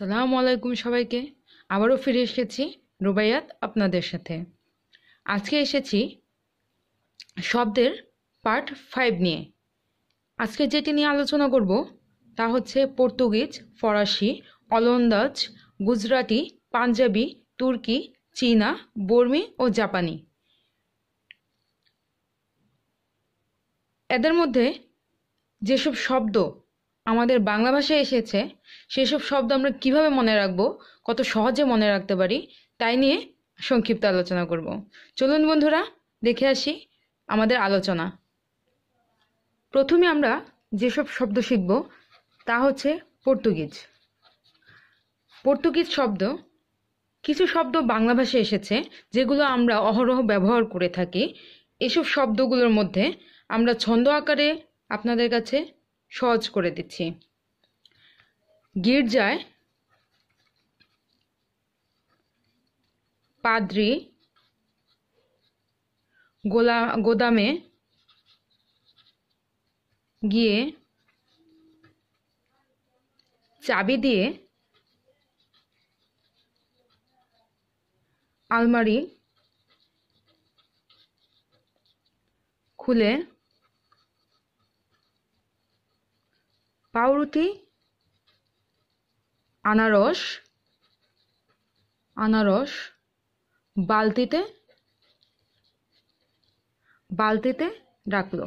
সালাম আলাইকুম সবাইকে আবারও ফিরে এসেছি রুবাইয়াত আপনাদের সাথে আজকে এসেছি শব্দের পার্ট ফাইভ নিয়ে আজকে যেটি নিয়ে আলোচনা করব তা হচ্ছে পর্তুগিজ ফরাসি অলন্দাজ গুজরাটি পাঞ্জাবি তুর্কি চীনা বর্মি ও জাপানি এদের মধ্যে যেসব শব্দ আমাদের বাংলা ভাষায় এসেছে সেসব শব্দ আমরা কিভাবে মনে রাখবো কত সহজে মনে রাখতে পারি তাই নিয়ে সংক্ষিপ্ত আলোচনা করব চলুন বন্ধুরা দেখে আসি আমাদের আলোচনা প্রথমে আমরা যেসব শব্দ শিখব তা হচ্ছে পর্তুগিজ পর্তুগিজ শব্দ কিছু শব্দ বাংলা ভাষায় এসেছে যেগুলো আমরা অহরহ ব্যবহার করে থাকি এসব শব্দগুলোর মধ্যে আমরা ছন্দ আকারে আপনাদের কাছে সহজ করে দিচ্ছি গির্জায় পাদ্রি গোলা গোদামে গিয়ে চাবি দিয়ে আলমারি খুলে পাউরুটি আনারস আনারস বালতিতে বালতিতে রাখলো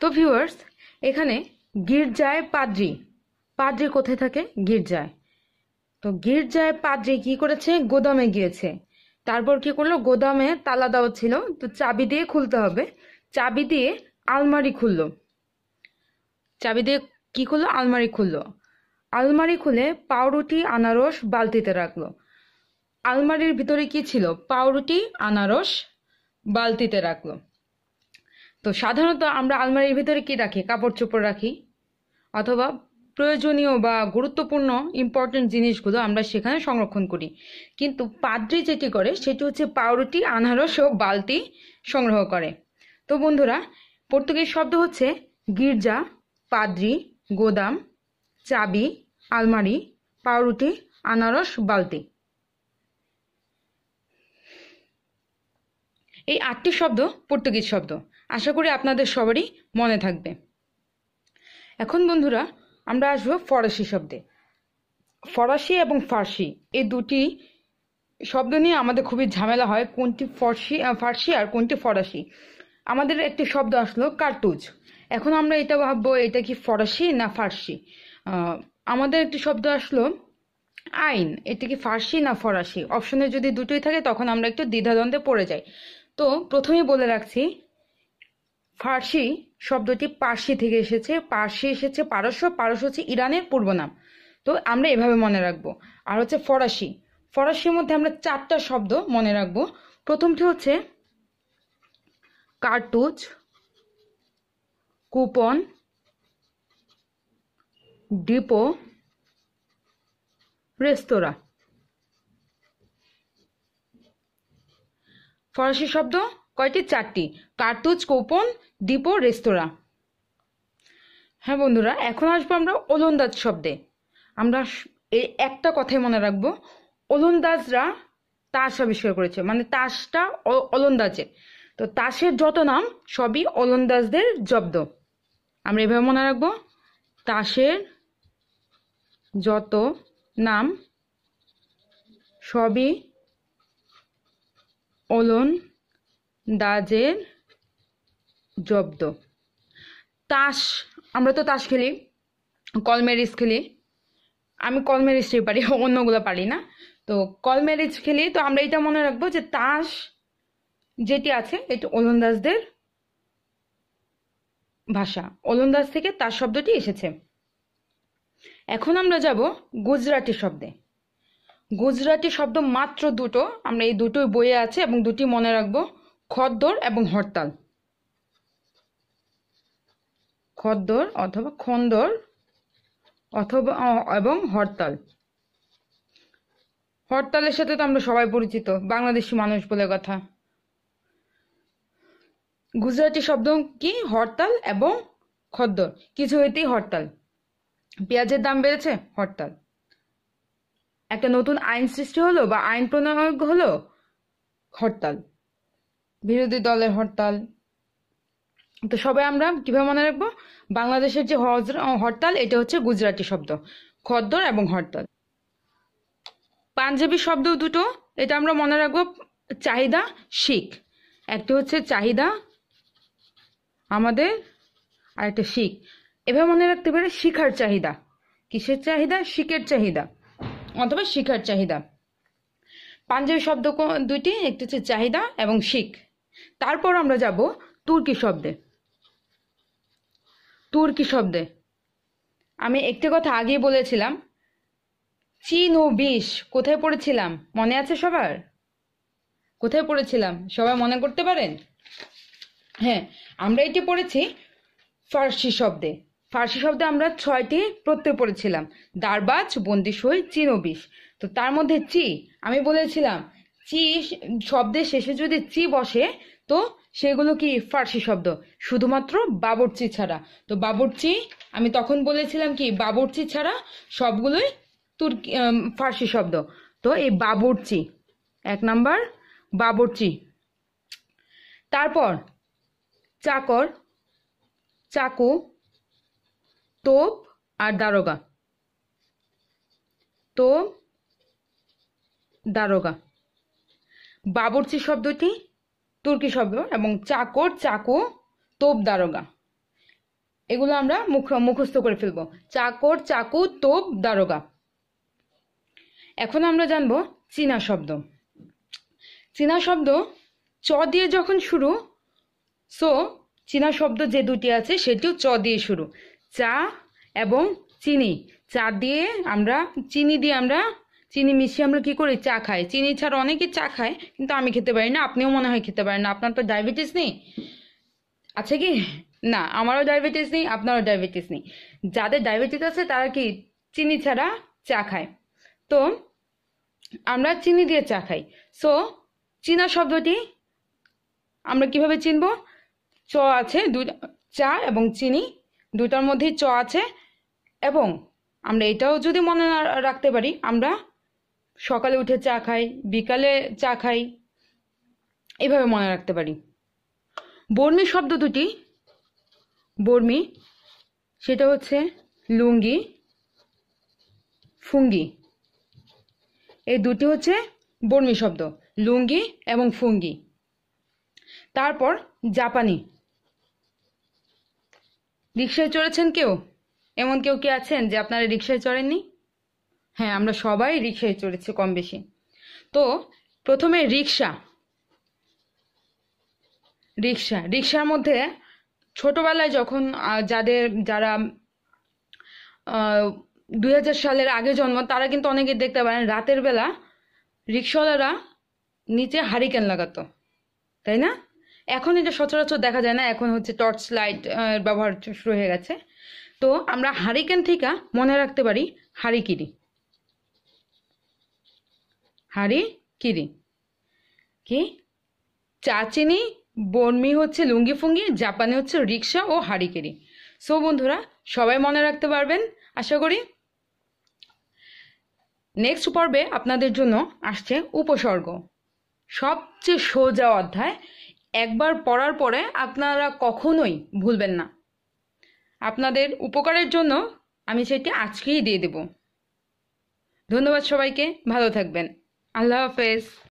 তো ভিউয়ার্স এখানে গির্জায় পাদ্রি পাদ্রি কোথায় থাকে গির্জায় তো গির্জায় পাদ্রি কি করেছে গোদামে গিয়েছে তারপর কি করলো গোদামে তালা দেওয়া ছিল তো চাবি দিয়ে খুলতে হবে চাবি দিয়ে আলমারি খুললো চাবি দিয়ে কি করলো আলমারি খুললো আলমারি খুলে পাউরুটি আনারস বালতিতে রাখলো আলমারির ভিতরে কি ছিল পাউরুটি আনারস বালতিতে রাখলো তো সাধারণত আমরা আলমারির ভিতরে কি রাখি কাপড় চোপড় রাখি অথবা প্রয়োজনীয় বা গুরুত্বপূর্ণ ইম্পর্টেন্ট জিনিসগুলো আমরা সেখানে সংরক্ষণ করি কিন্তু পাদ্রি যেটি করে সেটি হচ্ছে পাউরুটি আনারস ও বালতি সংগ্রহ করে তো বন্ধুরা পর্তুগিজ শব্দ হচ্ছে গির্জা পাদ্রি গোদাম চাবি আলমারি পাউরুটি আনারস বালতি এই আটটি শব্দ পর্তুগিজ শব্দ আশা করি আপনাদের সবারই মনে থাকবে এখন বন্ধুরা আমরা আসবো ফরাসি শব্দে ফরাসি এবং ফার্সি এই দুটি শব্দ নিয়ে আমাদের খুবই ঝামেলা হয় কোনটি ফরসি ফার্সি আর কোনটি ফরাসি আমাদের একটি শব্দ আসলো কার্টুজ এখন আমরা এটা ভাববো এটা কি ফরাসি না ফার্সি আমাদের একটি শব্দ আসলো আইন এটা কি ফার্সি না ফরাসি অপশনে যদি দুটোই থাকে তখন আমরা একটু দ্বিধাদ্বন্দ্বে পড়ে যাই তো প্রথমেই বলে রাখছি ফার্সি শব্দটি পার্সি থেকে এসেছে পার্সি এসেছে পারস্য পারস্য হচ্ছে ইরানের পূর্ব নাম তো আমরা এভাবে মনে রাখবো আর হচ্ছে ফরাসি ফরাসির মধ্যে আমরা চারটা শব্দ মনে রাখবো প্রথমটি হচ্ছে কার্টুজ কুপন ডিপো রেস্তোরাঁ ফরাসি শব্দ কয়টি চারটি কার্তুজ কুপন ডিপো রেস্তোরাঁ হ্যাঁ বন্ধুরা এখন আসবো আমরা ওলন্দাজ শব্দে আমরা এই একটা কথাই মনে রাখবো ওলন্দাজরা তাস আবিষ্কার করেছে মানে তাসটা ওলন্দাজের তো তাসের যত নাম সবই ওলন্দাজদের জব্দ আমরা এভাবে মনে রাখবো তাসের যত নাম সবই ওলন দাজের জব্দ তাস আমরা তো তাস খেলি কলমেরিজ খেলি আমি কলমেরিজটাই পারি অন্যগুলো পারি না তো কলমেরিজ খেলি তো আমরা এটা মনে রাখবো যে তাস যেটি আছে এটা ওলন্দাজদের ভাষা ওলন্দাজ থেকে তার শব্দটি এসেছে এখন আমরা যাব গুজরাটি শব্দে গুজরাটি শব্দ মাত্র দুটো আমরা এই দুটোই বইয়ে আছে এবং দুটি মনে রাখবো খদ্দর এবং হরতাল খদ্দর অথবা খন্দর অথবা এবং হরতাল হরতালের সাথে তো আমরা সবাই পরিচিত বাংলাদেশি মানুষ বলে কথা গুজরাটি শব্দ কি হরতাল এবং খদ্দর কিছু হইতেই হরতাল পেঁয়াজের দাম বেড়েছে হরতাল একটা নতুন আইন সৃষ্টি হলো বা আইন প্রণয়ন হলো হরতাল বিরোধী দলের হরতাল তো সবাই আমরা কিভাবে মনে রাখবো বাংলাদেশের যে হরতাল এটা হচ্ছে গুজরাটি শব্দ খদ্দর এবং হরতাল পাঞ্জাবি শব্দ দুটো এটা আমরা মনে রাখবো চাহিদা শিখ একটি হচ্ছে চাহিদা আমাদের আরেকটা শিখ এভাবে মনে রাখতে পারে শিখার চাহিদা কিসের চাহিদা শিখের চাহিদা অথবা শিখার চাহিদা পাঞ্জাবি শব্দ দুইটি একটি হচ্ছে চাহিদা এবং শিখ তারপর আমরা যাব তুর্কি শব্দে তুর্কি শব্দে আমি একটি কথা আগেই বলেছিলাম চীন ও বিষ কোথায় পড়েছিলাম মনে আছে সবার কোথায় পড়েছিলাম সবাই মনে করতে পারেন হ্যাঁ আমরা এটি পড়েছি ফার্সি শব্দে ফার্সি শব্দে আমরা ছয়টি প্রত্যয় পড়েছিলাম দারবাজ বন্দিশই চিনবিষ তো তার মধ্যে চি আমি বলেছিলাম চি শব্দের শেষে যদি চি বসে তো সেগুলো কি ফার্সি শব্দ শুধুমাত্র বাবরচি ছাড়া তো বাবরচি আমি তখন বলেছিলাম কি বাবরচি ছাড়া সবগুলোই তুর্কি ফার্সি শব্দ তো এই বাবরচি এক নাম্বার বাবরচি তারপর চাকর চাকু তোপ আর দারোগা তো দারোগা বাবরচি শব্দটি তুর্কি শব্দ এবং চাকর চাকু তোপ দারোগা এগুলো আমরা মুখ মুখস্থ করে ফেলব চাকর চাকু তোপ দারোগা এখন আমরা জানব চীনা শব্দ চীনা শব্দ চ দিয়ে যখন শুরু সো চীনা শব্দ যে দুটি আছে সেটিও চ দিয়ে শুরু চা এবং চিনি চা দিয়ে আমরা চিনি দিয়ে আমরা চিনি মিশিয়ে আমরা কি করি চা খাই চিনি ছাড়া অনেকে চা খায় কিন্তু আমি খেতে পারি না আপনিও মনে হয় খেতে পারেন না আপনার তো ডায়াবেটিস নেই আছে কি না আমারও ডায়াবেটিস নেই আপনারও ডায়াবেটিস নেই যাদের ডায়াবেটিস আছে তারা কি চিনি ছাড়া চা খায় তো আমরা চিনি দিয়ে চা খাই সো চীনা শব্দটি আমরা কিভাবে চিনব চ আছে দু চা এবং চিনি দুটার মধ্যেই চ আছে এবং আমরা এটাও যদি মনে রাখতে পারি আমরা সকালে উঠে চা খাই বিকালে চা খাই এভাবে মনে রাখতে পারি বর্মি শব্দ দুটি বর্মি সেটা হচ্ছে লুঙ্গি ফুঙ্গি এই দুটি হচ্ছে বর্মি শব্দ লুঙ্গি এবং ফুঙ্গি তারপর জাপানি রিক্সায় চড়েছেন কেউ এমন কেউ কি আছেন যে আপনারা রিক্সায় চড়েননি হ্যাঁ আমরা সবাই রিক্সায় চড়েছি কম বেশি তো প্রথমে রিক্সা রিক্সা রিক্সার মধ্যে ছোটবেলায় যখন যাদের যারা দুই সালের আগে জন্ম তারা কিন্তু অনেকে দেখতে পারেন রাতের বেলা রিক্সাওয়ালারা নিচে হারিকেন লাগাতো তাই না এখন এটা সচরাচর দেখা যায় না এখন হচ্ছে টর্চ লাইট ব্যবহার শুরু হয়ে গেছে তো আমরা হারিকেন থেকে মনে রাখতে পারি হারিকিরি হারিকিরি কি চাচিনি বর্মি হচ্ছে লুঙ্গি ফুঙ্গি জাপানে হচ্ছে রিক্সা ও হারিকেরি সো বন্ধুরা সবাই মনে রাখতে পারবেন আশা করি নেক্সট পর্বে আপনাদের জন্য আসছে উপসর্গ সবচেয়ে সোজা অধ্যায় একবার পড়ার পরে আপনারা কখনোই ভুলবেন না আপনাদের উপকারের জন্য আমি সেটি আজকেই দিয়ে দেব ধন্যবাদ সবাইকে ভালো থাকবেন আল্লাহ হাফেজ